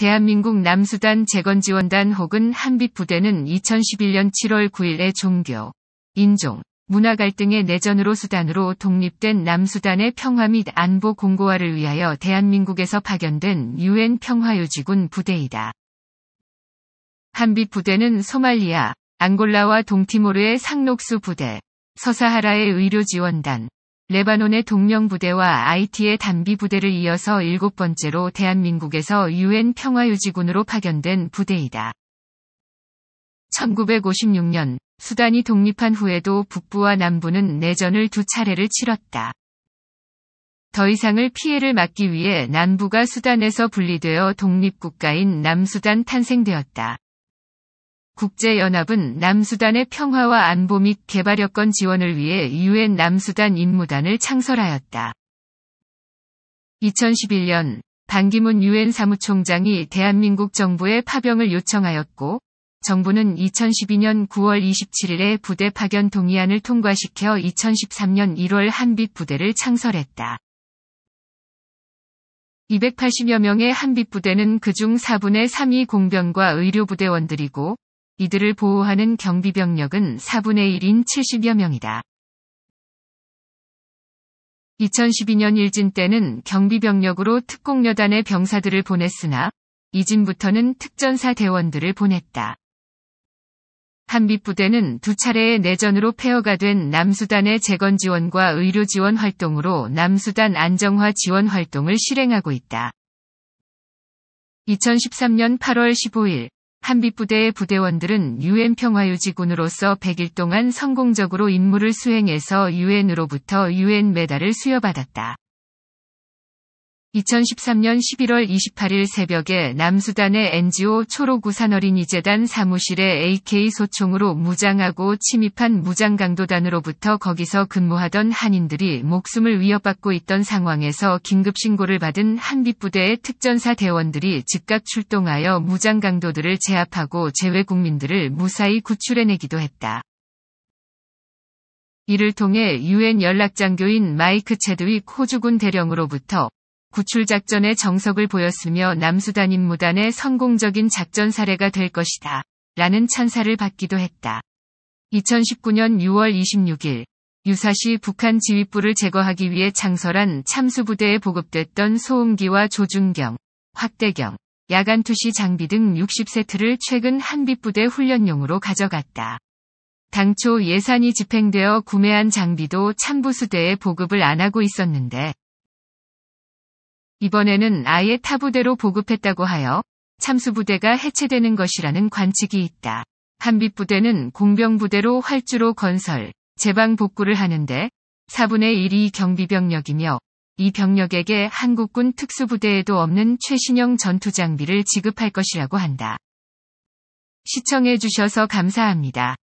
대한민국 남수단 재건지원단 혹은 한빛부대는 2011년 7월 9일에 종교, 인종, 문화 갈등의 내전으로 수단으로 독립된 남수단의 평화 및 안보 공고화를 위하여 대한민국에서 파견된 유엔 평화유지군 부대이다. 한빛 부대는 소말리아, 앙골라와 동티모르의 상록수 부대, 서사하라의 의료지원단, 레바논의 동명 부대와 IT의 단비 부대를 이어서 일곱 번째로 대한민국에서 UN 평화유지군으로 파견된 부대이다. 1956년 수단이 독립한 후에도 북부와 남부는 내전을 두 차례를 치렀다. 더 이상을 피해를 막기 위해 남부가 수단에서 분리되어 독립국가인 남수단 탄생되었다. 국제연합은 남수단의 평화와 안보 및 개발 여건 지원을 위해 유엔 남수단 임무단을 창설하였다. 2011년 반기문 유엔 사무총장이 대한민국 정부에 파병을 요청하였고 정부는 2012년 9월 27일에 부대 파견 동의안을 통과시켜 2013년 1월 한빛 부대를 창설했다. 280여 명의 한빛 부대는 그중 4분의 3이 공병과 의료부대원들이고 이들을 보호하는 경비병력은 4분의 1인 70여 명이다. 2012년 일진 때는 경비병력으로 특공여단의 병사들을 보냈으나 이진부터는 특전사 대원들을 보냈다. 한빛부대는 두 차례의 내전으로 폐허가 된 남수단의 재건 지원과 의료 지원 활동으로 남수단 안정화 지원 활동을 실행하고 있다. 2013년 8월 15일 한빛부대의 부대원들은 유엔 평화유지군으로서 100일 동안 성공적으로 임무를 수행해서 유엔으로부터 유엔 메달을 수여받았다. 2013년 11월 28일 새벽에 남수단의 NGO 초록우산어린이재단 사무실에 AK 소총으로 무장하고 침입한 무장강도단으로부터 거기서 근무하던 한인들이 목숨을 위협받고 있던 상황에서 긴급신고를 받은 한빛부대의 특전사 대원들이 즉각 출동하여 무장강도들을 제압하고 재외국민들을 무사히 구출해내기도 했다. 이를 통해 유엔 연락장교인 마이크 체드윅 호주군 대령으로부터 구출작전의 정석을 보였으며 남수단 임무단의 성공적인 작전 사례가 될 것이다. 라는 찬사를 받기도 했다. 2019년 6월 26일 유사시 북한 지휘부를 제거하기 위해 창설한 참수부대에 보급됐던 소음기와 조준경, 확대경, 야간투시 장비 등 60세트를 최근 한빛부대 훈련용으로 가져갔다. 당초 예산이 집행되어 구매한 장비도 참부수대에 보급을 안 하고 있었는데 이번에는 아예 타부대로 보급했다고 하여 참수부대가 해체되는 것이라는 관측이 있다. 한빛부대는 공병부대로 활주로 건설, 제방 복구를 하는데 4분의 1이 경비병력이며 이 병력에게 한국군 특수부대에도 없는 최신형 전투 장비를 지급할 것이라고 한다. 시청해주셔서 감사합니다.